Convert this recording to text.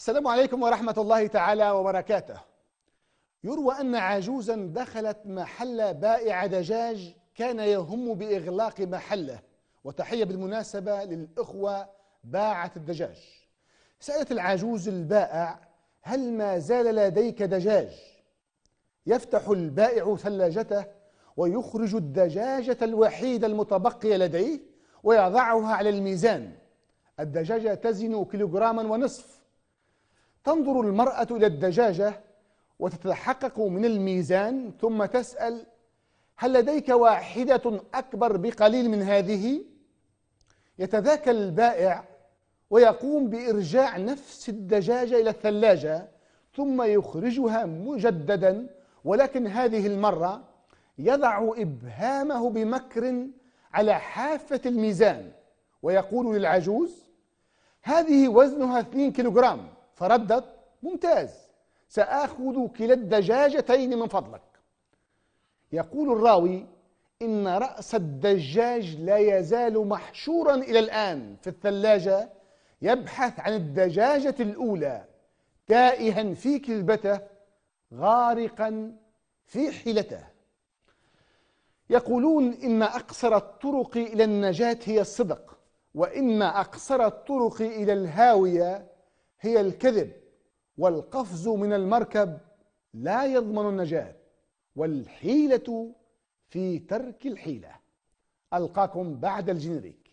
السلام عليكم ورحمة الله تعالى وبركاته يروى أن عجوزا دخلت محل بائع دجاج كان يهم بإغلاق محله وتحية بالمناسبة للإخوة باعة الدجاج سألت العجوز البائع هل ما زال لديك دجاج؟ يفتح البائع ثلاجته ويخرج الدجاجة الوحيدة المتبقية لديه ويضعها على الميزان الدجاجة تزن كيلوغراما ونصف تنظر المرأة إلى الدجاجة وتتحقق من الميزان ثم تسأل هل لديك واحدة أكبر بقليل من هذه؟ يتذاكى البائع ويقوم بإرجاع نفس الدجاجة إلى الثلاجة ثم يخرجها مجددا ولكن هذه المرة يضع إبهامه بمكر على حافة الميزان ويقول للعجوز هذه وزنها 2 كيلوغرام فردت ممتاز سآخذ كلا الدجاجتين من فضلك يقول الراوي إن رأس الدجاج لا يزال محشورا إلى الآن في الثلاجة يبحث عن الدجاجة الأولى تائها في كلبته غارقا في حيلته يقولون إن أقصر الطرق إلى النجاة هي الصدق وإن أقصر الطرق إلى الهاوية هي الكذب والقفز من المركب لا يضمن النجاة والحيلة في ترك الحيلة ألقاكم بعد الجنريك